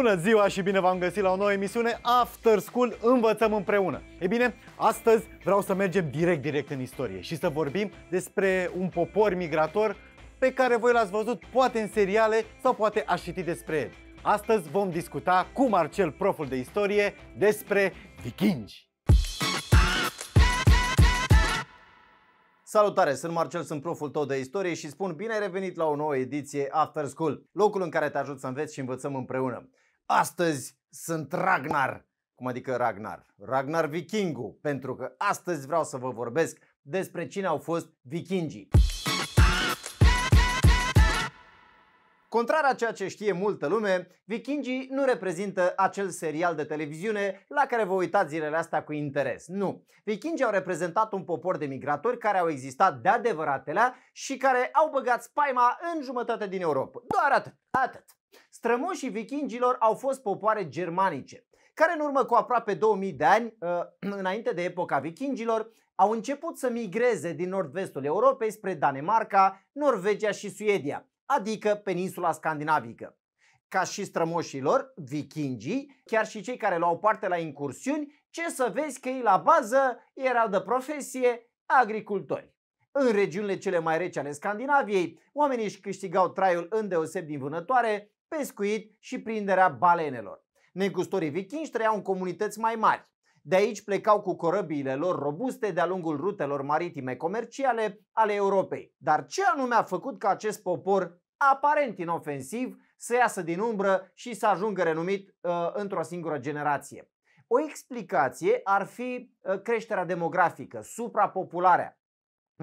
Bună ziua și bine v-am găsit la o nouă emisiune After School Învățăm Împreună. E bine, astăzi vreau să mergem direct, direct în istorie și să vorbim despre un popor migrator pe care voi l-ați văzut poate în seriale sau poate ați citit despre el. Astăzi vom discuta cu Marcel, proful de istorie, despre vikingi. Salutare, sunt Marcel, sunt proful tău de istorie și spun bine ai revenit la o nouă ediție After School, locul în care te ajut să înveți și învățăm împreună. Astăzi sunt Ragnar, cum adică Ragnar? Ragnar Vikingu, pentru că astăzi vreau să vă vorbesc despre cine au fost vikingii. Contrar a ceea ce știe multă lume, Vikingii nu reprezintă acel serial de televiziune la care vă uitați zilele astea cu interes. Nu. Vikingii au reprezentat un popor de migratori care au existat de adevăratele și care au băgat spaima în jumătate din Europa. Doar atât. Atât. Strămoșii vikingilor au fost popoare germanice, care în urmă cu aproape 2000 de ani, uh, înainte de epoca vikingilor, au început să migreze din nord-vestul Europei spre Danemarca, Norvegia și Suedia, adică peninsula scandinavică. Ca și strămoșilor, vikingii, chiar și cei care luau parte la incursiuni, ce să vezi că ei la bază erau de profesie agricultori. În regiunile cele mai reci ale Scandinaviei, oamenii își câștigau traiul îndeoseb din vânătoare, pescuit și prinderea balenelor. Negustorii vikingi trăiau în comunități mai mari. De aici plecau cu corăbiile lor robuste de-a lungul rutelor maritime comerciale ale Europei. Dar ce anume a făcut ca acest popor, aparent inofensiv, să iasă din umbră și să ajungă renumit uh, într-o singură generație? O explicație ar fi uh, creșterea demografică, suprapopularea.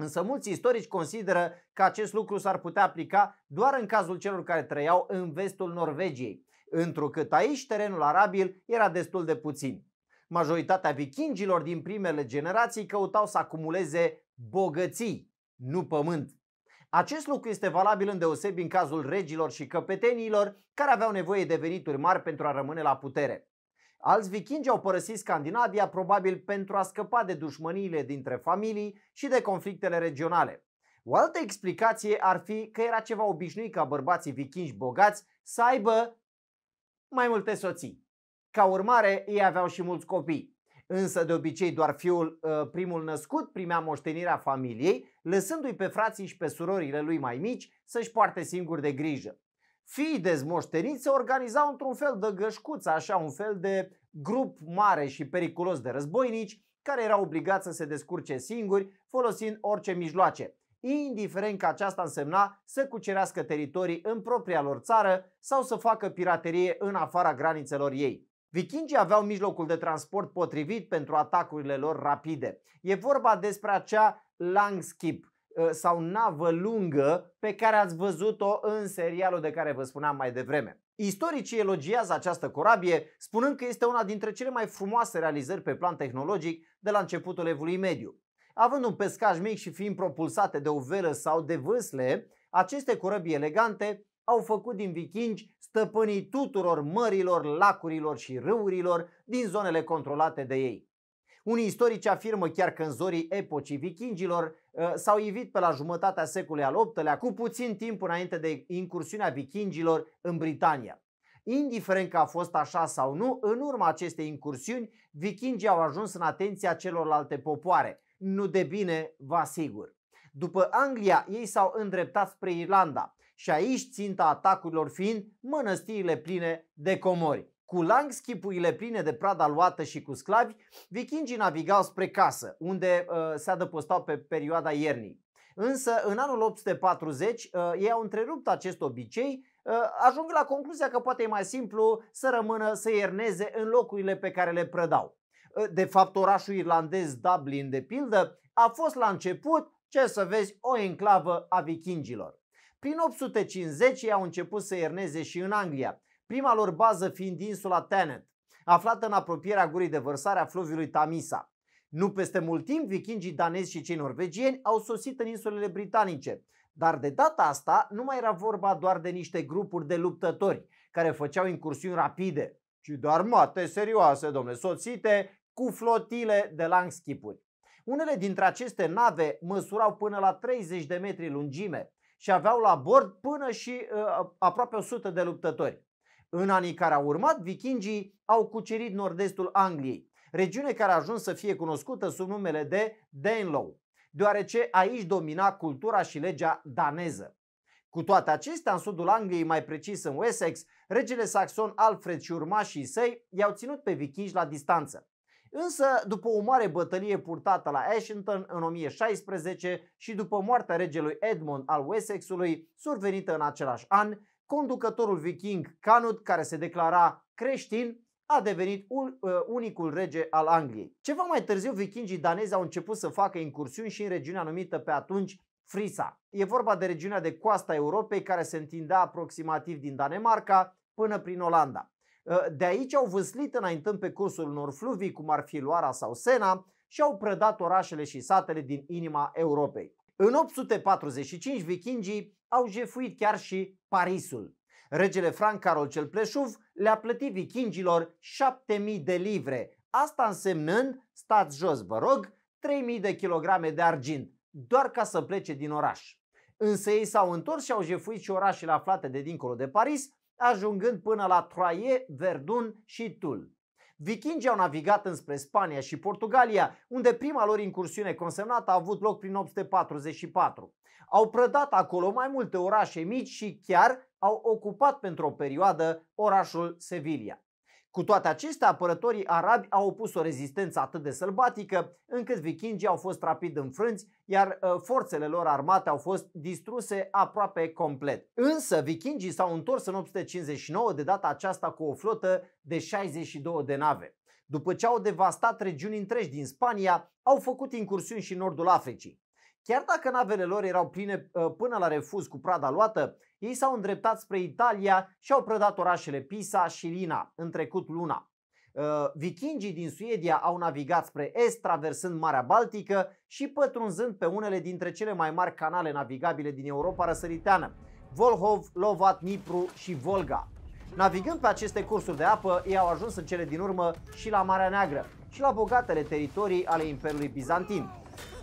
Însă mulți istorici consideră că acest lucru s-ar putea aplica doar în cazul celor care trăiau în vestul Norvegiei, întrucât aici terenul arabil era destul de puțin. Majoritatea vikingilor din primele generații căutau să acumuleze bogății, nu pământ. Acest lucru este valabil îndeosebi în cazul regilor și căpeteniilor care aveau nevoie de venituri mari pentru a rămâne la putere. Alți vikingi au părăsit Scandinavia probabil pentru a scăpa de dușmăniile dintre familii și de conflictele regionale. O altă explicație ar fi că era ceva obișnuit ca bărbații vikingi bogați să aibă mai multe soții. Ca urmare, ei aveau și mulți copii. Însă, de obicei, doar fiul ă, primul născut primea moștenirea familiei, lăsându-i pe frații și pe surorile lui mai mici să-și poarte singur de grijă fiii dezmoșteniți se organizau într-un fel de gășcuță, așa, un fel de grup mare și periculos de războinici care erau obligați să se descurce singuri folosind orice mijloace, indiferent că aceasta însemna să cucerească teritorii în propria lor țară sau să facă piraterie în afara granițelor ei. Vikingii aveau mijlocul de transport potrivit pentru atacurile lor rapide. E vorba despre acea langskip, Uh, sau navă lungă pe care ați văzut-o în serialul de care vă spuneam mai devreme. Istoricii elogiază această corabie, spunând că este una dintre cele mai frumoase realizări pe plan tehnologic de la începutul evului mediu. Având un pescaj mic și fiind propulsate de o velă sau de vâsle, aceste corăbii elegante au făcut din vikingi stăpânii tuturor mărilor, lacurilor și râurilor din zonele controlate de ei. Unii istorici afirmă chiar că în zorii epocii vikingilor Uh, s-au ivit pe la jumătatea secolului al VIII-lea, cu puțin timp înainte de incursiunea vikingilor în Britania. Indiferent că a fost așa sau nu, în urma acestei incursiuni, vikingii au ajuns în atenția celorlalte popoare. Nu de bine, vă asigur. După Anglia, ei s-au îndreptat spre Irlanda și aici ținta atacurilor fiind mănăstirile pline de comori. Cu lang schipurile pline de prada luată și cu sclavi, vikingii navigau spre casă, unde uh, se adăpostau pe perioada iernii. Însă, în anul 840, uh, ei au întrerupt acest obicei, uh, ajung la concluzia că poate e mai simplu să rămână să ierneze în locurile pe care le prădau. Uh, de fapt, orașul irlandez Dublin, de pildă, a fost la început, ce să vezi, o enclavă a vikingilor. Prin 850 ei au început să ierneze și în Anglia, prima lor bază fiind insula Tenet, aflată în apropierea gurii de vărsare a fluviului Tamisa. Nu peste mult timp, vikingii danezi și cei norvegieni au sosit în insulele britanice, dar de data asta nu mai era vorba doar de niște grupuri de luptători care făceau incursiuni rapide, ci de armate serioase, domnule, soțite cu flotile de langskipuri. Unele dintre aceste nave măsurau până la 30 de metri lungime și aveau la bord până și uh, aproape 100 de luptători. În anii care au urmat, vikingii au cucerit nord-estul Angliei, regiune care a ajuns să fie cunoscută sub numele de Danelaw, deoarece aici domina cultura și legea daneză. Cu toate acestea, în sudul Angliei, mai precis în Wessex, regele saxon Alfred și urmașii săi i-au ținut pe vikingi la distanță. Însă, după o mare bătălie purtată la Ashington în 1016 și după moartea regelui Edmund al Wessexului, survenită în același an, conducătorul viking Canut, care se declara creștin, a devenit uh, unicul rege al Angliei. Ceva mai târziu, vikingii danezi au început să facă incursiuni și în regiunea numită pe atunci Frisa. E vorba de regiunea de coasta Europei care se întindea aproximativ din Danemarca până prin Olanda. Uh, de aici au văslit înaintând pe cursul unor fluvii, cum ar fi Loara sau Sena, și au prădat orașele și satele din inima Europei. În 845, vikingii au jefuit chiar și Parisul. Regele Franc Carol cel Pleșuv le-a plătit vikingilor 7000 de livre, asta însemnând, stați jos vă rog, 3000 de kilograme de argint, doar ca să plece din oraș. Însă ei s-au întors și au jefuit și orașele aflate de dincolo de Paris, ajungând până la Troie, Verdun și Toul. Vikingii au navigat înspre Spania și Portugalia, unde prima lor incursiune consemnată a avut loc prin 844. Au prădat acolo mai multe orașe mici și chiar au ocupat pentru o perioadă orașul Sevilla. Cu toate acestea, apărătorii arabi au opus o rezistență atât de sălbatică încât vikingii au fost rapid înfrânți, iar uh, forțele lor armate au fost distruse aproape complet. Însă, vikingii s-au întors în 859, de data aceasta cu o flotă de 62 de nave. După ce au devastat regiuni întregi din Spania, au făcut incursiuni și în nordul Africii. Chiar dacă navele lor erau pline uh, până la refuz cu prada luată, ei s-au îndreptat spre Italia și au prădat orașele Pisa și Lina, în trecut luna. Ă, vikingii din Suedia au navigat spre est, traversând Marea Baltică și pătrunzând pe unele dintre cele mai mari canale navigabile din Europa răsăriteană, Volhov, Lovat, Nipru și Volga. Navigând pe aceste cursuri de apă, ei au ajuns în cele din urmă și la Marea Neagră și la bogatele teritorii ale Imperiului Bizantin.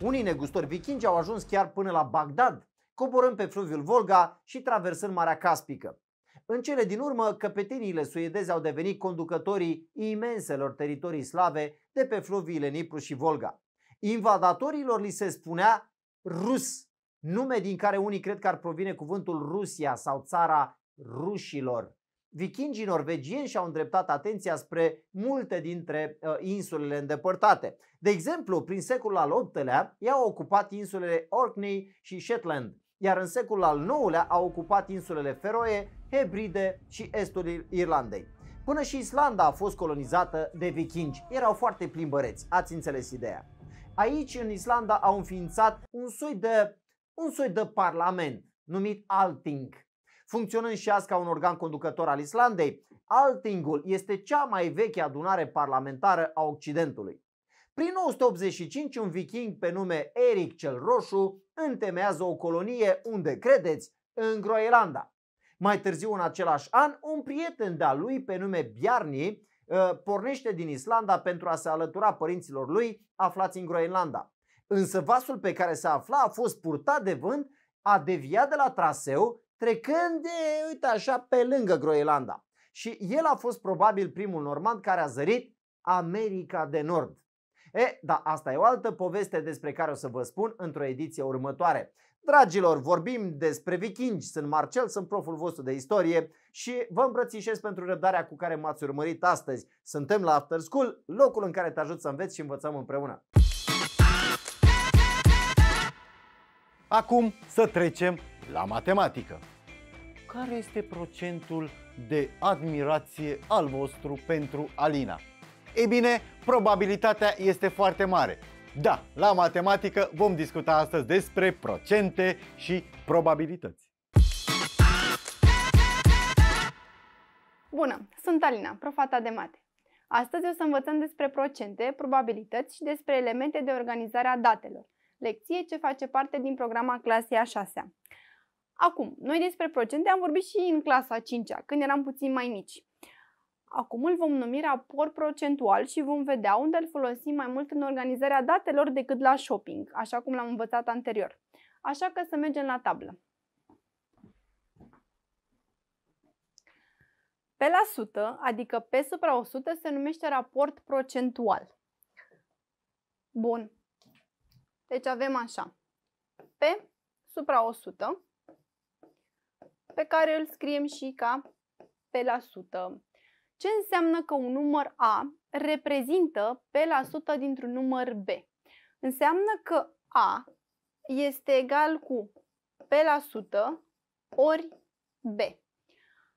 Unii negustori vikingi au ajuns chiar până la Bagdad, coborând pe fluviul Volga și traversând Marea Caspică. În cele din urmă, căpeteniile suedeze au devenit conducătorii imenselor teritorii slave de pe fluviile Nipru și Volga. Invadatorilor li se spunea rus, nume din care unii cred că ar provine cuvântul Rusia sau țara rușilor. Vikingii norvegieni și-au îndreptat atenția spre multe dintre uh, insulele îndepărtate. De exemplu, prin secolul al VIII-lea, i-au ocupat insulele Orkney și Shetland iar în secolul al IX-lea a ocupat insulele Feroe, Hebride și estul Irlandei. Până și Islanda a fost colonizată de vikingi, erau foarte plimbăreți, ați înțeles ideea. Aici, în Islanda, au înființat un soi de, un soi de parlament, numit Alting. Funcționând și azi ca un organ conducător al Islandei, Altingul este cea mai veche adunare parlamentară a Occidentului. Prin 985, un viking pe nume Eric cel Roșu întemeiază o colonie unde, credeți, în Groenlanda. Mai târziu în același an, un prieten de-a lui pe nume Bjarni ă, pornește din Islanda pentru a se alătura părinților lui aflați în Groenlanda. Însă vasul pe care se afla a fost purtat de vânt, a deviat de la traseu, trecând, de, uite așa, pe lângă Groenlanda. Și el a fost probabil primul normand care a zărit America de Nord. E, da, asta e o altă poveste despre care o să vă spun într-o ediție următoare. Dragilor, vorbim despre vikingi, sunt Marcel, sunt proful vostru de istorie și vă îmbrățișez pentru răbdarea cu care m-ați urmărit astăzi. Suntem la After School, locul în care te ajut să înveți și învățăm împreună. Acum să trecem la matematică. Care este procentul de admirație al vostru pentru Alina? E bine, probabilitatea este foarte mare. Da, la matematică vom discuta astăzi despre procente și probabilități. Bună, sunt Alina, profata de mate. Astăzi o să învățăm despre procente, probabilități și despre elemente de organizare a datelor, lecție ce face parte din programa clasei a 6 Acum, noi despre procente am vorbit și în clasa a 5 când eram puțin mai mici. Acum îl vom numi raport procentual și vom vedea unde îl folosim mai mult în organizarea datelor decât la shopping, așa cum l-am învățat anterior. Așa că să mergem la tablă. Pe la 100, adică pe supra 100, se numește raport procentual. Bun. Deci avem așa. Pe supra 100, pe care îl scriem și ca pe la 100 ce înseamnă că un număr A reprezintă P la sută dintr-un număr B. Înseamnă că A este egal cu P la sută ori B.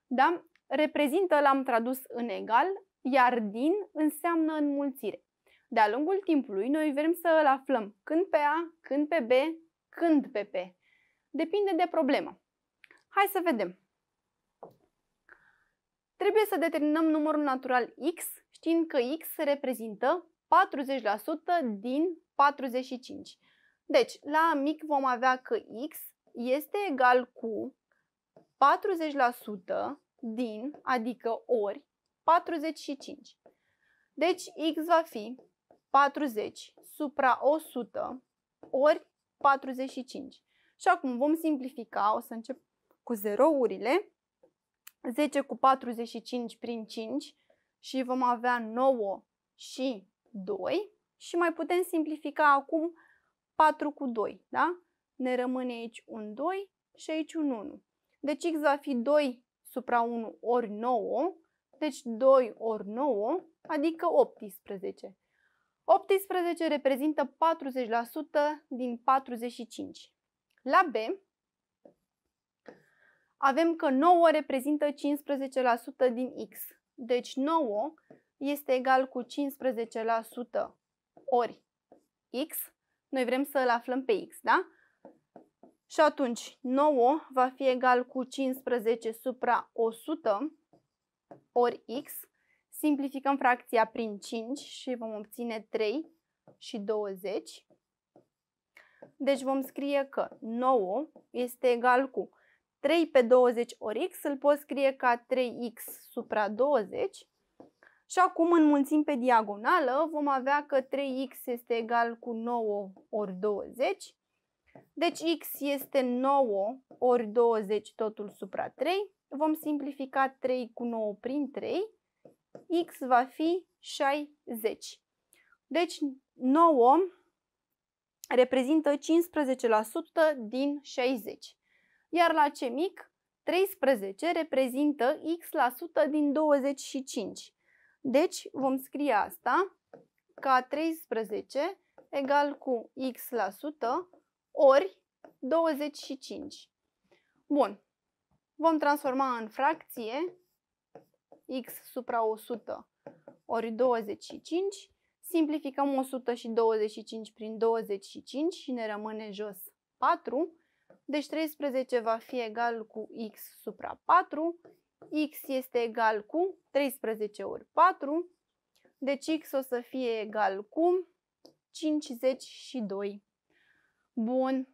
Da? Reprezintă l-am tradus în egal, iar din înseamnă înmulțire. De-a lungul timpului, noi vrem să îl aflăm când pe A, când pe B, când pe P. Depinde de problemă. Hai să vedem. Trebuie să determinăm numărul natural x știind că x reprezintă 40% din 45. Deci, la mic vom avea că x este egal cu 40% din, adică ori, 45. Deci x va fi 40 supra 100 ori 45. Și acum vom simplifica, o să încep cu zerourile. 10 cu 45 prin 5 și vom avea 9 și 2 și mai putem simplifica acum 4 cu 2, da? Ne rămâne aici un 2 și aici un 1. Deci x va fi 2 supra 1 ori 9, deci 2 ori 9, adică 18. 18 reprezintă 40% din 45. La B avem că 9 reprezintă 15% din X. Deci 9 este egal cu 15% ori X. Noi vrem să îl aflăm pe X, da? Și atunci 9 va fi egal cu 15 supra 100 ori X. Simplificăm fracția prin 5 și vom obține 3 și 20. Deci vom scrie că 9 este egal cu 3 pe 20 ori x îl pot scrie ca 3x supra 20 și acum înmulțim pe diagonală, vom avea că 3x este egal cu 9 ori 20. Deci x este 9 ori 20 totul supra 3. Vom simplifica 3 cu 9 prin 3. x va fi 60. Deci 9 reprezintă 15% din 60 iar la ce mic, 13 reprezintă x% la 100 din 25. Deci vom scrie asta ca 13 egal cu x% la 100 ori 25. Bun, vom transforma în fracție x supra 100 ori 25, simplificăm 100 și 25 prin 25 și ne rămâne jos 4, deci 13 va fi egal cu x supra 4. x este egal cu 13 ori 4. Deci x o să fie egal cu 52. Bun.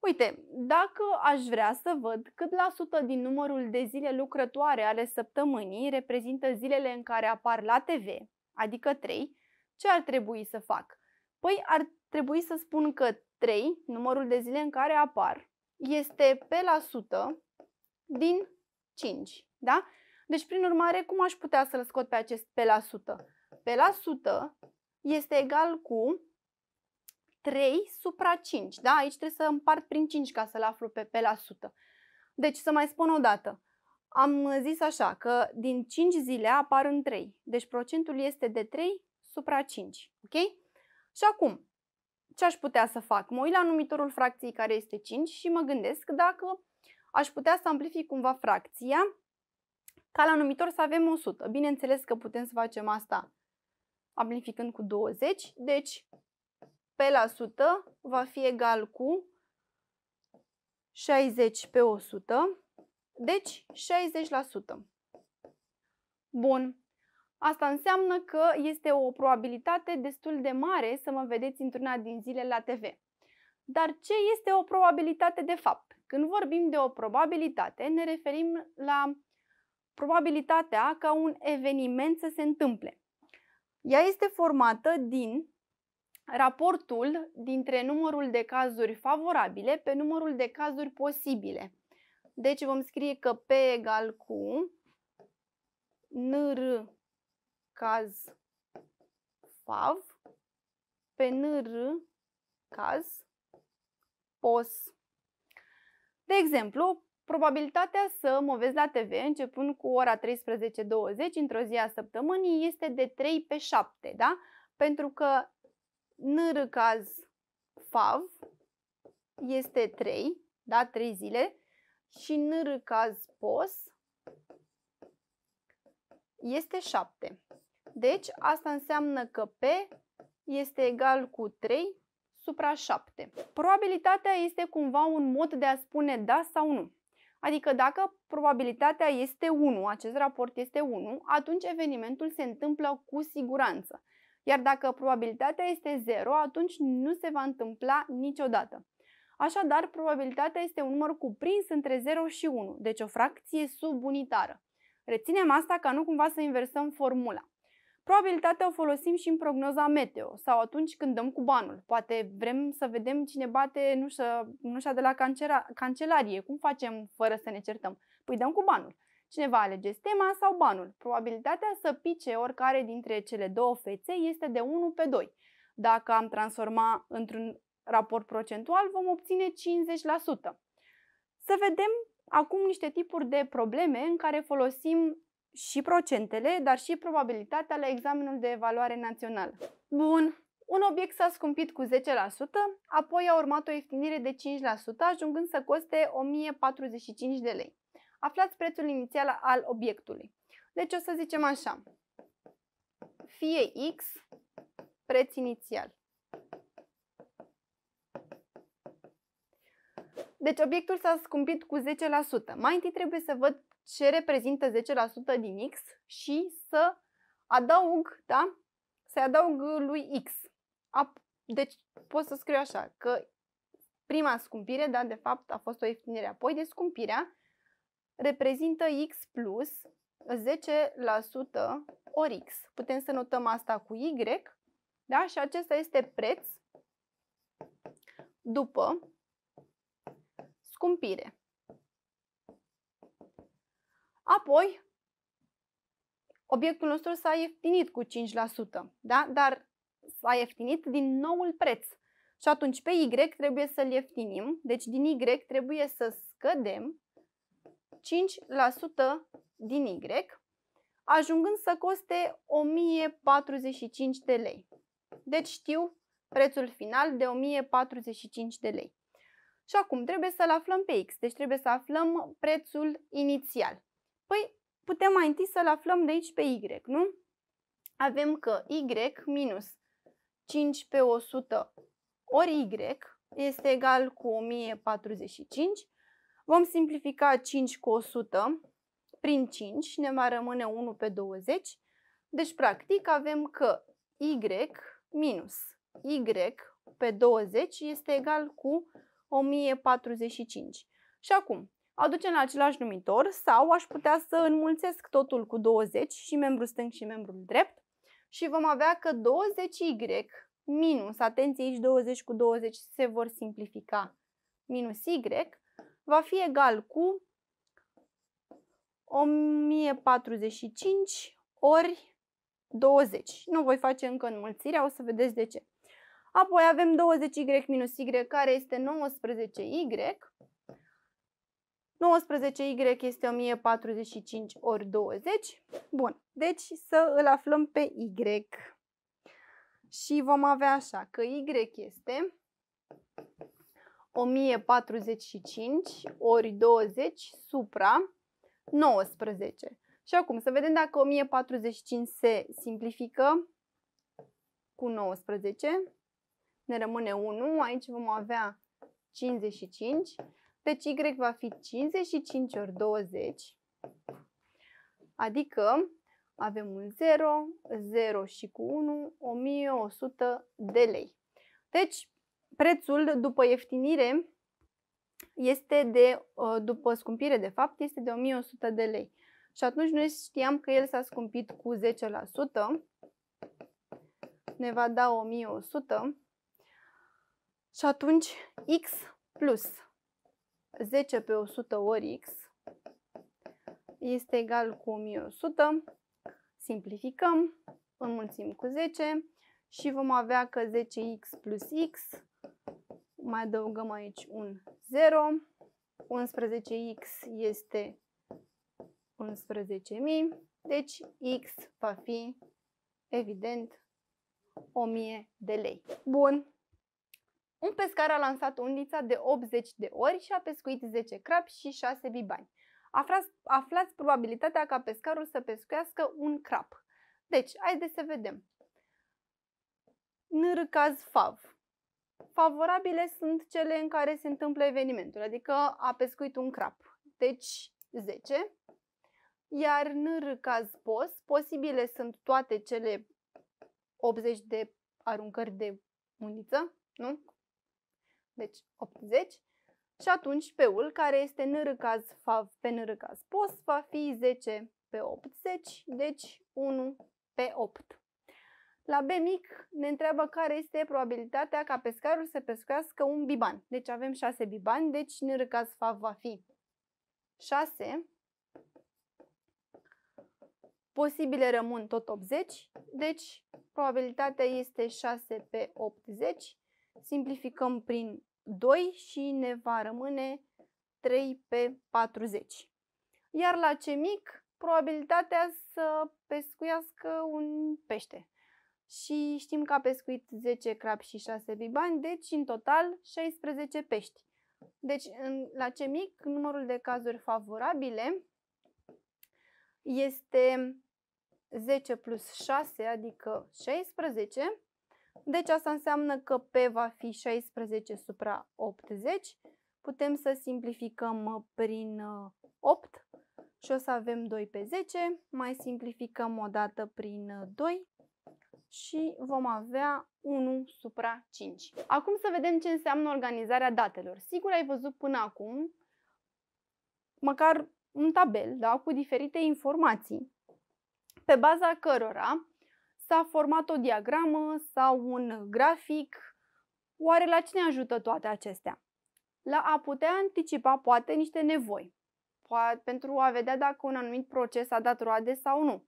Uite, dacă aș vrea să văd cât la sută din numărul de zile lucrătoare ale săptămânii reprezintă zilele în care apar la TV, adică 3, ce ar trebui să fac? Păi ar trebui să spun că 3, numărul de zile în care apar, este pe la 100 din 5. Da? Deci, prin urmare, cum aș putea să-l scot pe acest pe la 100? Pe la 100 este egal cu 3 supra 5. Da? Aici trebuie să împart prin 5 ca să-l aflu pe pe la 100. Deci, să mai spun o dată. Am zis așa că din 5 zile apar în 3. Deci procentul este de 3 supra 5. Ok? Și acum, ce aș putea să fac? Mă uit la numitorul fracției care este 5 și mă gândesc dacă aș putea să amplific cumva fracția ca la numitor să avem 100. Bineînțeles că putem să facem asta amplificând cu 20, deci pe la 100 va fi egal cu 60 pe 100, deci 60%. Bun, Asta înseamnă că este o probabilitate destul de mare să mă vedeți într-una din zile la TV. Dar ce este o probabilitate de fapt? Când vorbim de o probabilitate, ne referim la probabilitatea ca un eveniment să se întâmple. Ea este formată din raportul dintre numărul de cazuri favorabile pe numărul de cazuri posibile. Deci vom scrie că P egal cu nr caz fav, pe nr caz pos. De exemplu, probabilitatea să mă vezi la TV începând cu ora 13.20 într-o zi a săptămânii este de 3 pe 7, da? Pentru că nr caz fav este 3, da? 3 zile și nr caz pos este 7. Deci asta înseamnă că P este egal cu 3 supra 7. Probabilitatea este cumva un mod de a spune da sau nu. Adică dacă probabilitatea este 1, acest raport este 1, atunci evenimentul se întâmplă cu siguranță. Iar dacă probabilitatea este 0, atunci nu se va întâmpla niciodată. Așadar, probabilitatea este un număr cuprins între 0 și 1, deci o fracție subunitară. Reținem asta ca nu cumva să inversăm formula. Probabilitatea o folosim și în prognoza meteo sau atunci când dăm cu banul. Poate vrem să vedem cine bate nușa, nușa de la cancera, cancelarie. Cum facem fără să ne certăm? Păi dăm cu banul. Cineva alege tema sau banul. Probabilitatea să pice oricare dintre cele două fețe este de 1 pe 2. Dacă am transforma într-un raport procentual, vom obține 50%. Să vedem acum niște tipuri de probleme în care folosim și procentele, dar și probabilitatea la examenul de evaluare național. Bun, un obiect s-a scumpit cu 10%, apoi a urmat o ieftinire de 5%, ajungând să coste 1045 de lei. Aflați prețul inițial al obiectului. Deci o să zicem așa, fie X, preț inițial. Deci obiectul s-a scumpit cu 10%. Mai întâi trebuie să văd ce reprezintă 10% din X și să adaug, da? Să adaug lui X. Deci pot să scriu așa, că prima scumpire, da, de fapt a fost o ieftinire, apoi de scumpirea reprezintă X plus 10% ori X. Putem să notăm asta cu Y, da? Și acesta este preț după scumpire. Apoi, obiectul nostru s-a ieftinit cu 5%, da? dar s-a ieftinit din noul preț. Și atunci pe Y trebuie să-l ieftinim, deci din Y trebuie să scădem 5% din Y, ajungând să coste 1045 de lei. Deci știu prețul final de 1045 de lei. Și acum trebuie să-l aflăm pe X, deci trebuie să aflăm prețul inițial. Păi putem mai întâi să-l aflăm de aici pe Y, nu? Avem că Y minus 5 pe 100 ori Y este egal cu 1045. Vom simplifica 5 cu 100 prin 5, ne va rămâne 1 pe 20. Deci, practic, avem că Y minus Y pe 20 este egal cu 1045. Și acum, aducem la același numitor sau aș putea să înmulțesc totul cu 20 și membrul stâng și membrul drept și vom avea că 20y minus, atenție aici 20 cu 20 se vor simplifica, minus y va fi egal cu 1045 ori 20. Nu voi face încă înmulțirea, o să vedeți de ce. Apoi avem 20y minus y care este 19y 19y este 1045 ori 20. Bun, deci să îl aflăm pe y. Și vom avea așa că y este 1045 ori 20 supra 19. Și acum să vedem dacă 1045 se simplifică cu 19. Ne rămâne 1, aici vom avea 55 deci Y va fi 55 ori 20, adică avem un 0, 0 și cu 1, 1100 de lei. Deci, prețul după ieftinire este de, uh, după scumpire de fapt, este de 1100 de lei. Și atunci noi știam că el s-a scumpit cu 10%, ne va da 1100 și atunci X plus 10 pe 100 ori x este egal cu 1100. Simplificăm, înmulțim cu 10 și vom avea că 10x plus x, mai adăugăm aici un 0, 11x este 11.000, deci x va fi evident 1000 de lei. Bun, un pescar a lansat undița de 80 de ori și a pescuit 10 crapi și 6 bibani. Aflați, aflați probabilitatea ca pescarul să pescuiască un crap. Deci, haideți să vedem. Nârcaz caz fav. Favorabile sunt cele în care se întâmplă evenimentul, adică a pescuit un crap. Deci, 10. Iar nârcaz caz pos, posibile sunt toate cele 80 de aruncări de uniță, nu? deci 80, și atunci P-ul, care este n caz fav pe n caz pos, va fi 10 pe 80, deci 1 pe 8. La B mic ne întreabă care este probabilitatea ca pescarul să pescuiască un biban. Deci avem 6 bibani, deci n caz fav va fi 6. Posibile rămân tot 80, deci probabilitatea este 6 pe 80, simplificăm prin 2 și ne va rămâne 3 pe 40. Iar la ce mic, probabilitatea să pescuiască un pește. Și știm că a pescuit 10 crab și 6 bibani, deci în total 16 pești. Deci în, la ce mic, numărul de cazuri favorabile este 10 plus 6, adică 16, deci asta înseamnă că P va fi 16 supra 80. Putem să simplificăm uh, prin 8 uh, și o să avem 2 pe 10. Mai simplificăm o dată prin 2 uh, și vom avea 1 supra 5. Acum să vedem ce înseamnă organizarea datelor. Sigur ai văzut până acum măcar un tabel da, cu diferite informații pe baza cărora s-a format o diagramă sau un grafic. Oare la cine ne ajută toate acestea? La a putea anticipa poate niște nevoi, poate pentru a vedea dacă un anumit proces a dat roade sau nu.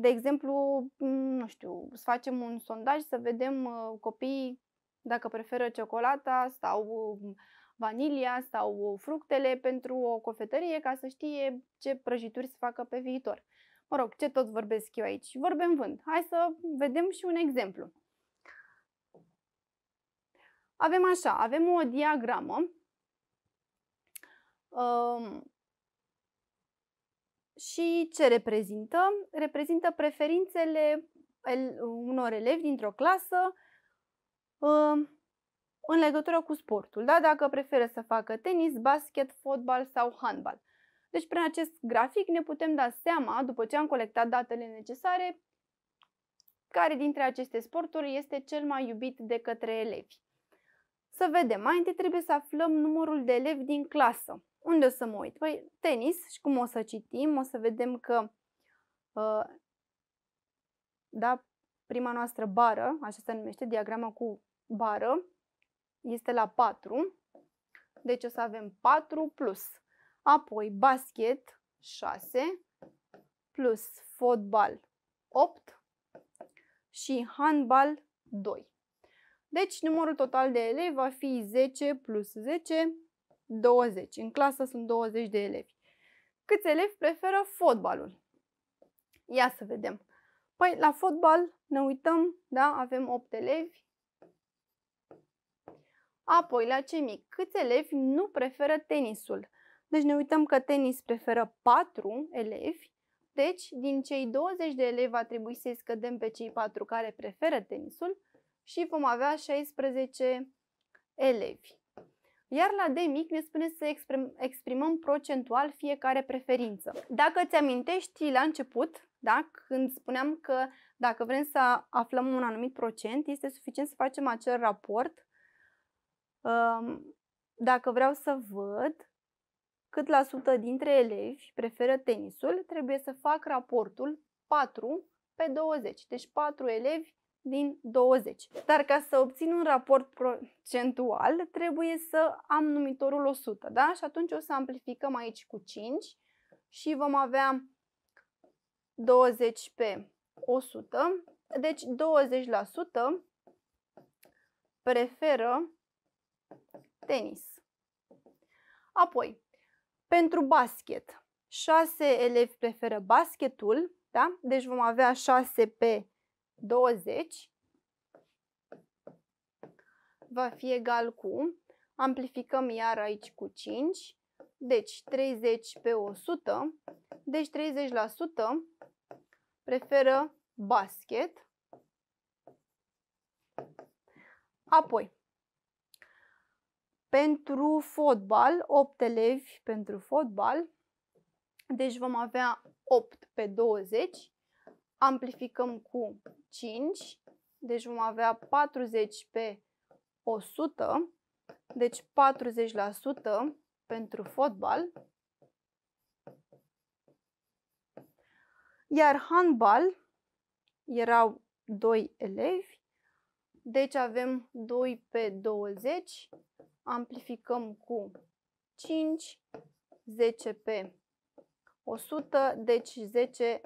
De exemplu, nu știu, să facem un sondaj să vedem uh, copiii dacă preferă ciocolata sau uh, vanilia sau uh, fructele pentru o cofetărie ca să știe ce prăjituri să facă pe viitor. Mă rog, ce tot vorbesc eu aici? Vorbim vânt. Hai să vedem și un exemplu. Avem așa, avem o diagramă um, și ce reprezintă? Reprezintă preferințele unor elevi dintr-o clasă um, în legătură cu sportul, da? dacă preferă să facă tenis, basket, fotbal sau handbal. Deci, prin acest grafic ne putem da seama, după ce am colectat datele necesare, care dintre aceste sporturi este cel mai iubit de către elevi. Să vedem, mai întâi trebuie să aflăm numărul de elevi din clasă. Unde o să mă uit? Păi, tenis și cum o să citim, o să vedem că uh, da, prima noastră bară, așa se numește, diagrama cu bară, este la 4. Deci o să avem 4 plus. Apoi basket 6 plus fotbal 8 și handbal 2. Deci numărul total de elevi va fi 10 plus 10, 20. În clasă sunt 20 de elevi. Câți elevi preferă fotbalul? Ia să vedem. Păi la fotbal ne uităm, da, avem 8 elevi. Apoi la ce mic? câți elevi nu preferă tenisul? Deci ne uităm că tenis preferă 4 elevi, deci din cei 20 de elevi va trebui să-i scădem pe cei 4 care preferă tenisul și vom avea 16 elevi. Iar la D mic ne spune să exprim exprimăm procentual fiecare preferință. Dacă ți amintești la început, da? când spuneam că dacă vrem să aflăm un anumit procent, este suficient să facem acel raport. Dacă vreau să văd, cât la sută dintre elevi preferă tenisul, trebuie să fac raportul 4 pe 20, deci 4 elevi din 20. Dar ca să obțin un raport procentual, trebuie să am numitorul 100, da? Și atunci o să amplificăm aici cu 5 și vom avea 20 pe 100, deci 20% preferă tenis. Apoi, pentru basket, 6 elevi preferă basketul, da? deci vom avea 6 pe 20, va fi egal cu, amplificăm iar aici cu 5, deci 30 pe 100, deci 30% preferă basket. Apoi, pentru fotbal, 8 elevi pentru fotbal, deci vom avea 8 pe 20, amplificăm cu 5, deci vom avea 40 pe 100, deci 40% pentru fotbal, iar handbal erau 2 elevi, deci avem 2 pe 20, amplificăm cu 5, 10 pe 100, deci 10%.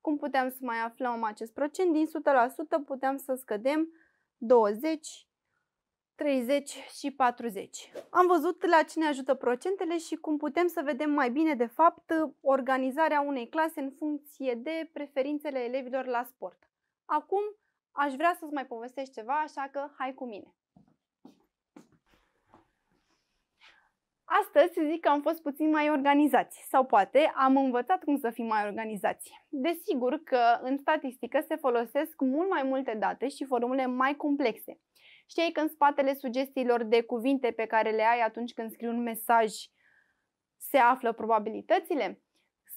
Cum putem să mai aflăm acest procent? Din 100% putem să scădem 20, 30 și 40. Am văzut la ce ne ajută procentele și cum putem să vedem mai bine, de fapt, organizarea unei clase în funcție de preferințele elevilor la sport. Acum aș vrea să-ți mai povestesc ceva, așa că hai cu mine! Astăzi zic că am fost puțin mai organizați sau poate am învățat cum să fim mai organizați. Desigur că în statistică se folosesc mult mai multe date și formule mai complexe. Știi că în spatele sugestiilor de cuvinte pe care le ai atunci când scrii un mesaj se află probabilitățile?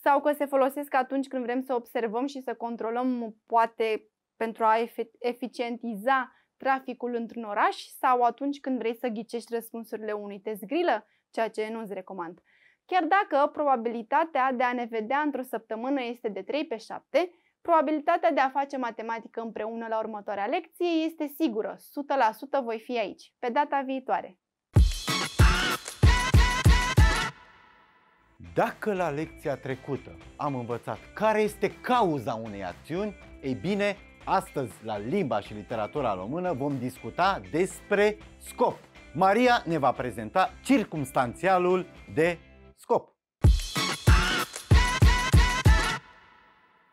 Sau că se folosesc atunci când vrem să observăm și să controlăm poate pentru a eficientiza traficul într-un oraș sau atunci când vrei să ghicești răspunsurile unui test grillă? ceea ce nu ți recomand. Chiar dacă probabilitatea de a ne vedea într-o săptămână este de 3 pe 7, probabilitatea de a face matematică împreună la următoarea lecție este sigură. 100% voi fi aici, pe data viitoare. Dacă la lecția trecută am învățat care este cauza unei acțiuni, ei bine, astăzi la limba și literatura română vom discuta despre scop. Maria ne va prezenta circumstanțialul de scop.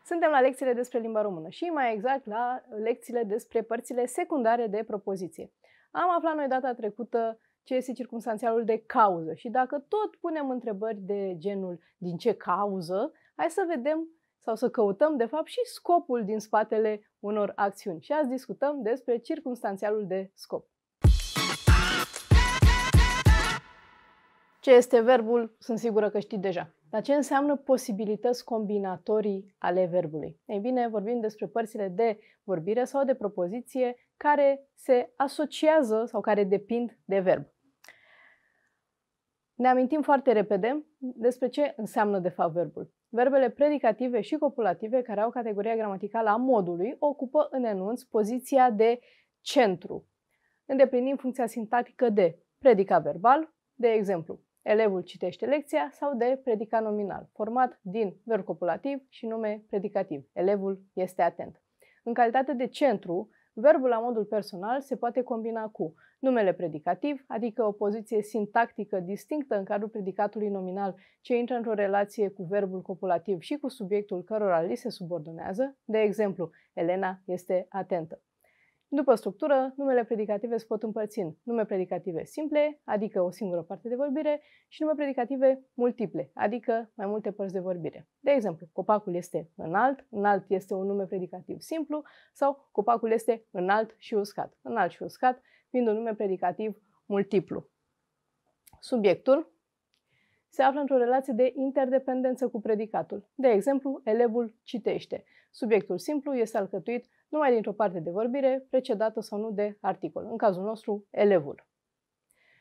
Suntem la lecțiile despre limba română și mai exact la lecțiile despre părțile secundare de propoziție. Am aflat noi data trecută ce este circumstanțialul de cauză și dacă tot punem întrebări de genul din ce cauză, hai să vedem sau să căutăm de fapt și scopul din spatele unor acțiuni. Și azi discutăm despre circumstanțialul de scop. Ce este verbul, sunt sigură că știi deja. Dar ce înseamnă posibilități combinatorii ale verbului? Ei bine, vorbim despre părțile de vorbire sau de propoziție care se asociază sau care depind de verb. Ne amintim foarte repede despre ce înseamnă de fapt verbul. Verbele predicative și copulative, care au categoria gramaticală a modului, ocupă în enunț poziția de centru, îndeplinind funcția sintactică de predicat verbal, de exemplu, Elevul citește lecția sau de predicat nominal, format din verb copulativ și nume predicativ. Elevul este atent. În calitate de centru, verbul la modul personal se poate combina cu numele predicativ, adică o poziție sintactică distinctă în cadrul predicatului nominal ce intră într-o relație cu verbul copulativ și cu subiectul cărora li se subordonează, de exemplu, Elena este atentă. După structură, numele predicative se pot împărți în nume predicative simple, adică o singură parte de vorbire, și nume predicative multiple, adică mai multe părți de vorbire. De exemplu, copacul este înalt, înalt este un nume predicativ simplu, sau copacul este înalt și uscat. Înalt și uscat fiind un nume predicativ multiplu. Subiectul se află într-o relație de interdependență cu predicatul. De exemplu, elevul citește. Subiectul simplu este alcătuit numai dintr-o parte de vorbire, precedată sau nu de articol, în cazul nostru, elevul.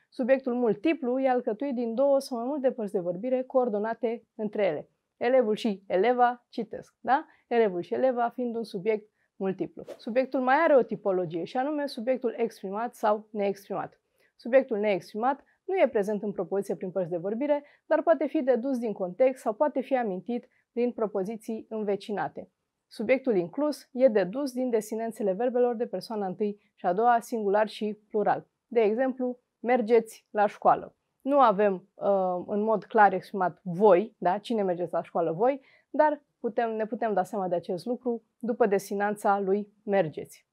Subiectul multiplu e alcătuit din două sau mai multe părți de vorbire coordonate între ele. Elevul și eleva citesc, da? Elevul și eleva fiind un subiect multiplu. Subiectul mai are o tipologie și anume subiectul exprimat sau neexprimat. Subiectul neexprimat nu e prezent în propoziție prin părți de vorbire, dar poate fi dedus din context sau poate fi amintit prin propoziții învecinate. Subiectul inclus e dedus din desinențele verbelor de persoana întâi și a doua, singular și plural. De exemplu, mergeți la școală. Nu avem uh, în mod clar exprimat voi, da? cine mergeți la școală voi, dar putem, ne putem da seama de acest lucru după desinanța lui mergeți.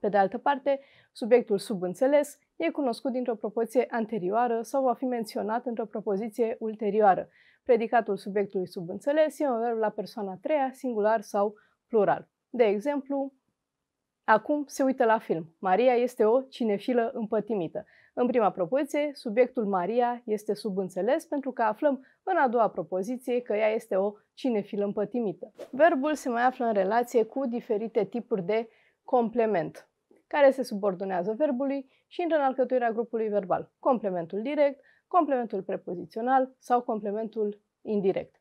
Pe de altă parte, subiectul subînțeles e cunoscut dintr-o propoziție anterioară sau va fi menționat într-o propoziție ulterioară. Predicatul subiectului subînțeles e un verb la persoana a treia, singular sau plural. De exemplu, acum se uită la film. Maria este o cinefilă împătimită. În prima propoziție, subiectul Maria este subînțeles pentru că aflăm în a doua propoziție că ea este o cinefilă împătimită. Verbul se mai află în relație cu diferite tipuri de complement, care se subordonează verbului și intră în alcătuirea grupului verbal. Complementul direct, complementul prepozițional sau complementul indirect.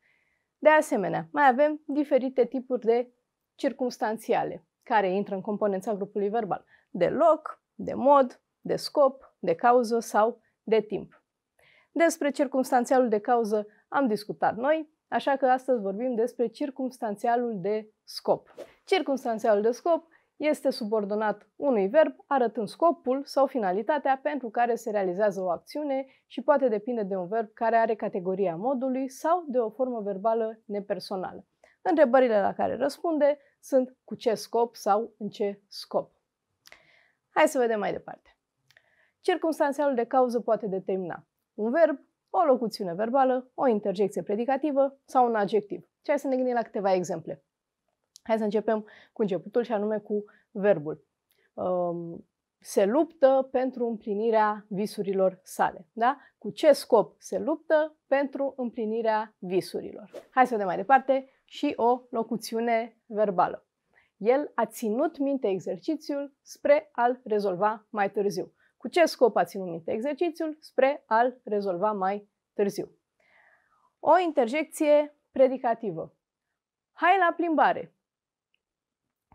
De asemenea, mai avem diferite tipuri de circumstanțiale care intră în componența grupului verbal. De loc, de mod, de scop, de cauză sau de timp. Despre circumstanțialul de cauză am discutat noi, așa că astăzi vorbim despre circumstanțialul de scop. Circumstanțialul de scop este subordonat unui verb arătând scopul sau finalitatea pentru care se realizează o acțiune și poate depinde de un verb care are categoria modului sau de o formă verbală nepersonală. Întrebările la care răspunde sunt cu ce scop sau în ce scop. Hai să vedem mai departe. Circumstanțialul de cauză poate determina un verb, o locuțiune verbală, o interjecție predicativă sau un adjectiv. Ce hai să ne gândim la câteva exemple. Hai să începem cu începutul și anume cu verbul. Um, se luptă pentru împlinirea visurilor sale. Da? Cu ce scop se luptă? Pentru împlinirea visurilor. Hai să vedem mai departe și o locuțiune verbală. El a ținut minte exercițiul spre a-l rezolva mai târziu. Cu ce scop a ținut minte exercițiul? Spre a-l rezolva mai târziu. O interjecție predicativă. Hai la plimbare!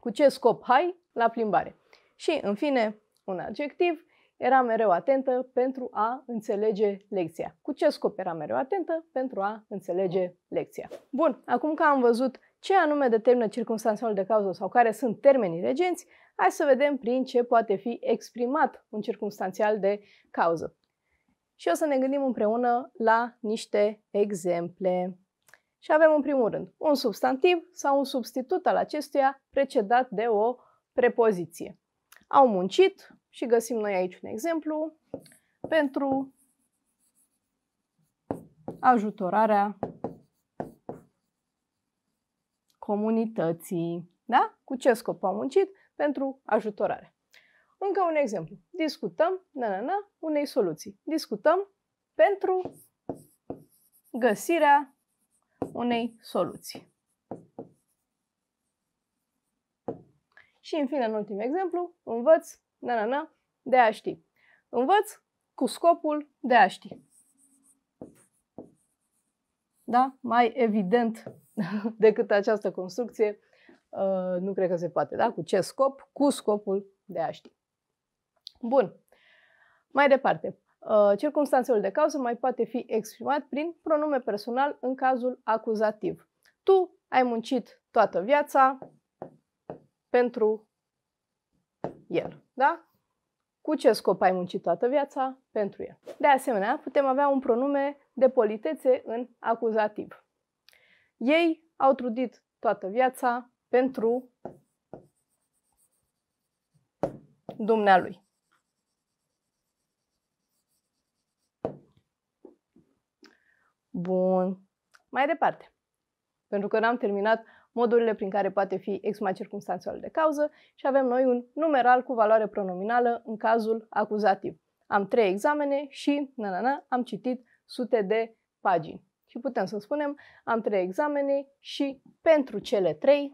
Cu ce scop hai la plimbare? Și, în fine, un adjectiv, era mereu atentă pentru a înțelege lecția. Cu ce scop era mereu atentă? Pentru a înțelege lecția. Bun, acum că am văzut ce anume determină circunstanțialul de cauză sau care sunt termenii regenți, hai să vedem prin ce poate fi exprimat un circunstanțial de cauză. Și o să ne gândim împreună la niște exemple și avem în primul rând un substantiv sau un substitut al acestuia precedat de o prepoziție. Au muncit și găsim noi aici un exemplu pentru ajutorarea comunității. Da? Cu ce scop au muncit? Pentru ajutorare. Încă un exemplu. Discutăm, na, na, na, unei soluții. Discutăm pentru găsirea unei soluții. Și în fine, în ultim exemplu, învăț na, na, na, de a ști. Învăț cu scopul de a ști. Da? Mai evident decât această construcție, uh, nu cred că se poate. Da? Cu ce scop? Cu scopul de a ști. Bun. Mai departe, Uh, circumstanțelor de cauză mai poate fi exprimat prin pronume personal în cazul acuzativ. Tu ai muncit toată viața pentru el. Da? Cu ce scop ai muncit toată viața? Pentru el. De asemenea, putem avea un pronume de politețe în acuzativ. Ei au trudit toată viața pentru dumnealui. Bun. Mai departe. Pentru că n-am terminat modurile prin care poate fi exma circumstanțial de cauză și avem noi un numeral cu valoare pronominală în cazul acuzativ. Am trei examene și na, na, na, am citit sute de pagini. Și putem să spunem, am trei examene și pentru cele trei,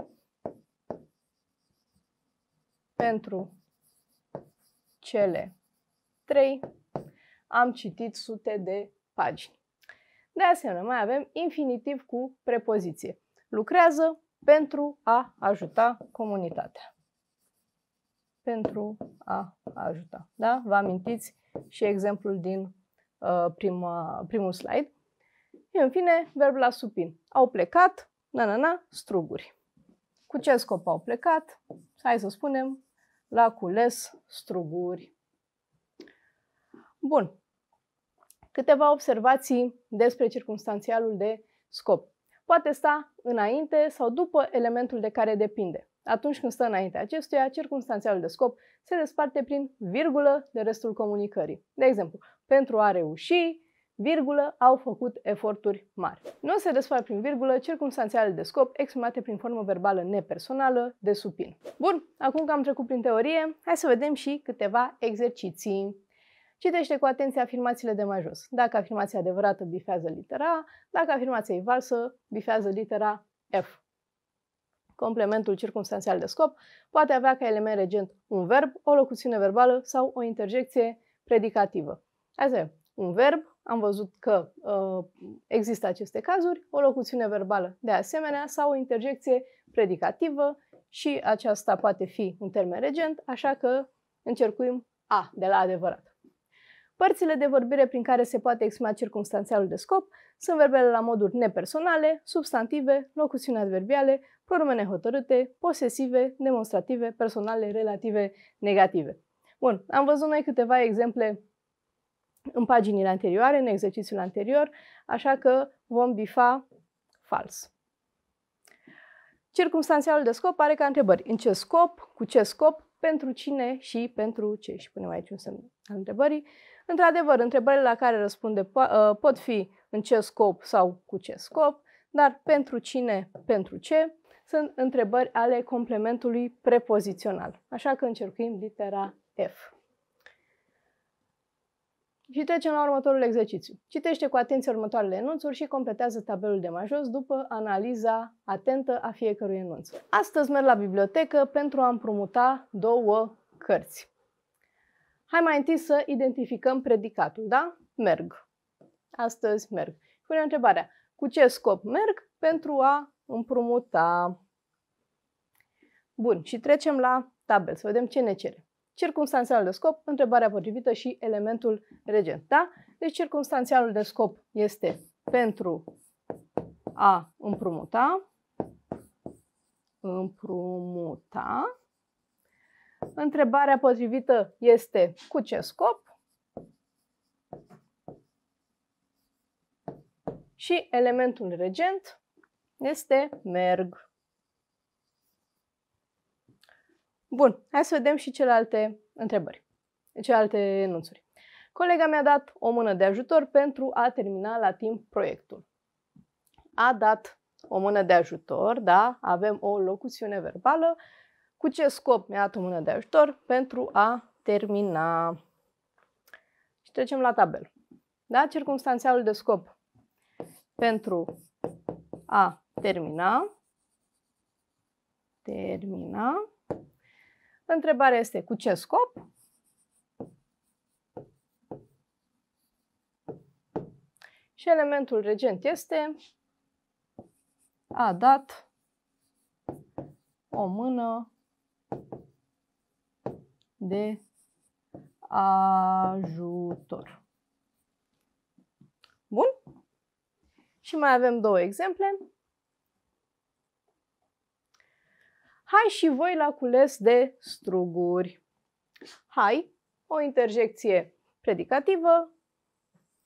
pentru cele trei, am citit sute de pagini. De asemenea, mai avem infinitiv cu prepoziție. Lucrează pentru a ajuta comunitatea. Pentru a ajuta. Da? Vă amintiți și exemplul din uh, prima, uh, primul slide. Și în fine, verb la supin. Au plecat, na, na, na, struguri. Cu ce scop au plecat? Hai să spunem, la cules struguri. Bun câteva observații despre circumstanțialul de scop. Poate sta înainte sau după elementul de care depinde. Atunci când stă înainte acestuia, circumstanțialul de scop se desparte prin virgulă de restul comunicării. De exemplu, pentru a reuși, virgulă, au făcut eforturi mari. Nu se desfac prin virgulă circumstanțiale de scop exprimate prin formă verbală nepersonală de supin. Bun, acum că am trecut prin teorie, hai să vedem și câteva exerciții. Citește cu atenție afirmațiile de mai jos. Dacă afirmația adevărată bifează litera A, dacă afirmația e valsă, bifează litera F. Complementul circumstanțial de scop poate avea ca element regent un verb, o locuțiune verbală sau o interjecție predicativă. Asta e un verb, am văzut că uh, există aceste cazuri, o locuțiune verbală de asemenea sau o interjecție predicativă și aceasta poate fi un termen regent, așa că încercuim A de la adevărat. Părțile de vorbire prin care se poate exprima circumstanțialul de scop sunt verbele la moduri nepersonale, substantive, locuțiuni adverbiale, pronomene hotărâte, posesive, demonstrative, personale, relative, negative. Bun, am văzut noi câteva exemple în paginile anterioare, în exercițiul anterior, așa că vom bifa fals. Circumstanțialul de scop are ca întrebări în ce scop, cu ce scop, pentru cine și pentru ce. Și punem aici un semn al întrebării. Într-adevăr, întrebările la care răspunde ă, pot fi în ce scop sau cu ce scop, dar pentru cine, pentru ce, sunt întrebări ale complementului prepozițional. Așa că încercuim litera F. Și trecem la următorul exercițiu. Citește cu atenție următoarele enunțuri și completează tabelul de mai jos după analiza atentă a fiecărui enunț. Astăzi merg la bibliotecă pentru a împrumuta două cărți. Hai mai întâi să identificăm predicatul, da? Merg. Astăzi merg. Pune întrebarea, cu ce scop merg? Pentru a împrumuta. Bun, și trecem la tabel, să vedem ce ne cere. Circumstanțialul de scop, întrebarea potrivită și elementul regent, da? Deci circumstanțialul de scop este pentru a împrumuta, împrumuta, Întrebarea potrivită este cu ce scop? Și elementul regent este merg. Bun, hai să vedem și celelalte întrebări, celelalte enunțuri. Colega mi-a dat o mână de ajutor pentru a termina la timp proiectul. A dat o mână de ajutor, da? Avem o locuțiune verbală cu ce scop mi-a dat o mână de ajutor? Pentru a termina. Și trecem la tabel. Da? Circumstanțialul de scop pentru a termina. Termina. Întrebarea este cu ce scop? Și elementul regent este a dat o mână de ajutor. Bun? Și mai avem două exemple. Hai și voi la cules de struguri. Hai, o interjecție predicativă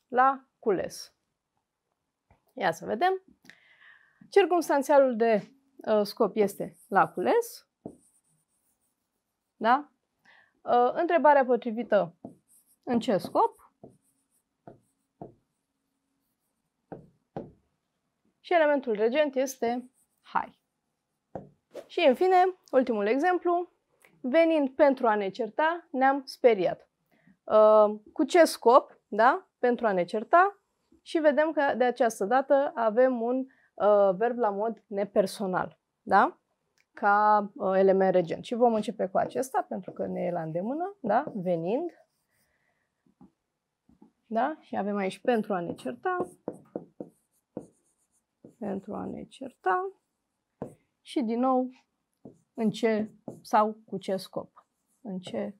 la cules. Ia să vedem. Circumstanțialul de uh, scop este la cules. Da? Uh, întrebarea potrivită. În ce scop? Și elementul regent este hai. Și în fine, ultimul exemplu. Venind pentru a ne certa, ne-am speriat. Uh, cu ce scop? Da? Pentru a ne certa. Și vedem că de această dată avem un uh, verb la mod nepersonal. Da? ca uh, element regent. Și vom începe cu acesta, pentru că ne e la îndemână, da? venind. Da? Și avem aici pentru a ne certa. Pentru a ne certa. Și din nou, în ce sau cu ce scop. În ce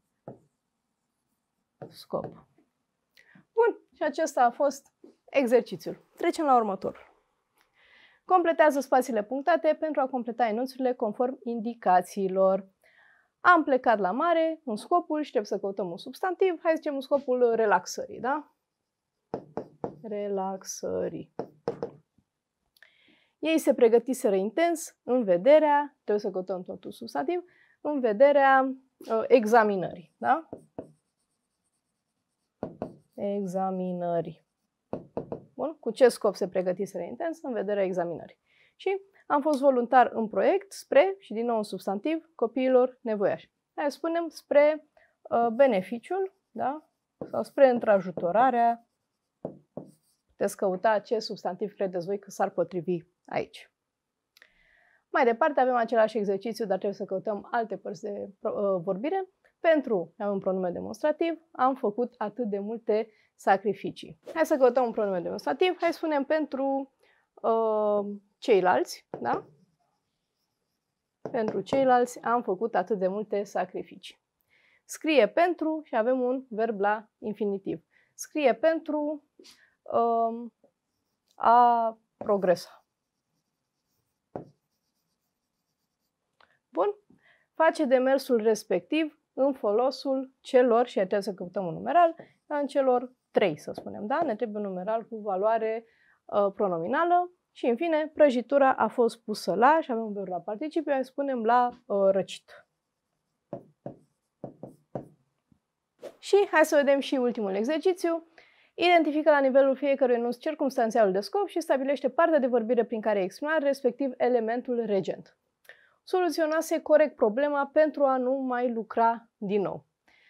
scop. Bun, și acesta a fost exercițiul. Trecem la următorul. Completează spațiile punctate pentru a completa enunțurile conform indicațiilor. Am plecat la mare, un scopul și trebuie să căutăm un substantiv. Hai să zicem un scopul relaxării, da? Relaxării. Ei se pregătiseră intens în vederea, trebuie să căutăm totul substantiv, în vederea uh, examinării, da? Examinării. Bun? Cu ce scop se pregătiseră intens în vederea examinării. Și am fost voluntar în proiect spre, și din nou un substantiv, copiilor nevoiași. Hai spunem spre uh, beneficiul, da? Sau spre întrajutorarea. Puteți căuta ce substantiv credeți voi că s-ar potrivi aici. Mai departe avem același exercițiu, dar trebuie să căutăm alte părți de uh, vorbire. Pentru, am un pronume demonstrativ, am făcut atât de multe sacrificii. Hai să căutăm un pronume demonstrativ, hai să spunem pentru uh, ceilalți, da? Pentru ceilalți am făcut atât de multe sacrificii. Scrie pentru și avem un verb la infinitiv. Scrie pentru uh, a progresa. Bun. Face demersul respectiv în folosul celor, și trebuie să căutăm un numeral, în celor 3, să spunem, da? Ne trebuie un numeral cu valoare uh, pronominală și, în fine, prăjitura a fost pusă la și avem un verb la participiu, îi spunem la uh, răcit. Și hai să vedem și ultimul exercițiu. Identifică la nivelul fiecărui enunț circumstanțialul de scop și stabilește partea de vorbire prin care exprimă, respectiv elementul regent. Soluționase corect problema pentru a nu mai lucra din nou.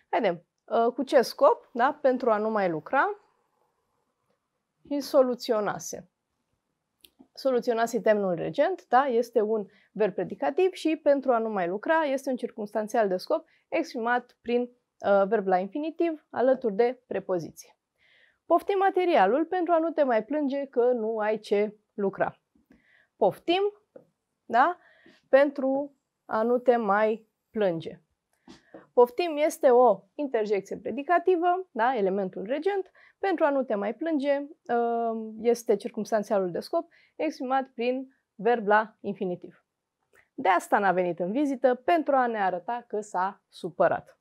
Vedem. Uh, cu ce scop? Da? Pentru a nu mai lucra și soluționase. Soluționase temnul regent, da? este un verb predicativ și pentru a nu mai lucra este un circunstanțial de scop exprimat prin uh, verb la infinitiv alături de prepoziție. Poftim materialul pentru a nu te mai plânge că nu ai ce lucra. Poftim, da? Pentru a nu te mai plânge. Poftim este o interjecție predicativă, da, elementul regent, pentru a nu te mai plânge, uh, este circumstanțialul de scop exprimat prin verb la infinitiv. De asta n-a venit în vizită, pentru a ne arăta că s-a supărat.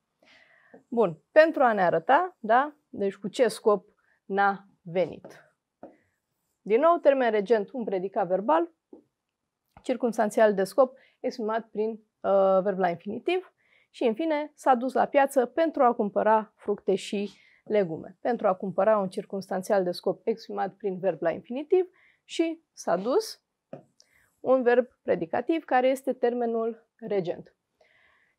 Bun, pentru a ne arăta, da, deci cu ce scop n-a venit. Din nou, termen regent, un predicat verbal, circumstanțial de scop exprimat prin uh, verb la infinitiv și, în fine, s-a dus la piață pentru a cumpăra fructe și legume, pentru a cumpăra un circunstanțial de scop exprimat prin verb la infinitiv și s-a dus un verb predicativ care este termenul regent.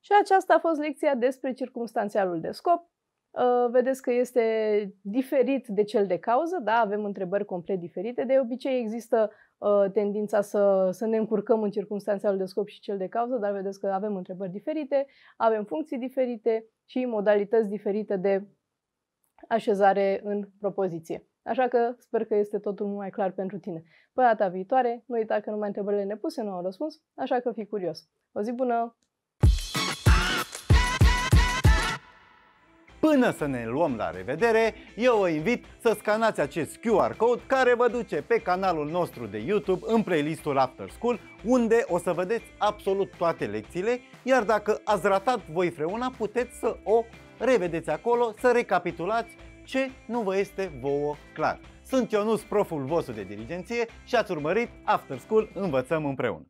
Și aceasta a fost lecția despre circumstanțialul de scop. Uh, vedeți că este diferit de cel de cauză, da, avem întrebări complet diferite. De obicei există uh, tendința să, să ne încurcăm în circunstanțe al de scop și cel de cauză, dar vedeți că avem întrebări diferite, avem funcții diferite și modalități diferite de așezare în propoziție. Așa că sper că este totul mai clar pentru tine. Până data viitoare, nu uita că numai întrebările nepuse nu au răspuns, așa că fii curios. O zi bună! Până să ne luăm la revedere, eu vă invit să scanați acest QR code care vă duce pe canalul nostru de YouTube în playlistul After School, unde o să vedeți absolut toate lecțiile, iar dacă ați ratat voi freuna, puteți să o revedeți acolo, să recapitulați ce nu vă este vouă clar. Sunt Ionuț, proful vostru de dirigenție și ați urmărit After School Învățăm Împreună.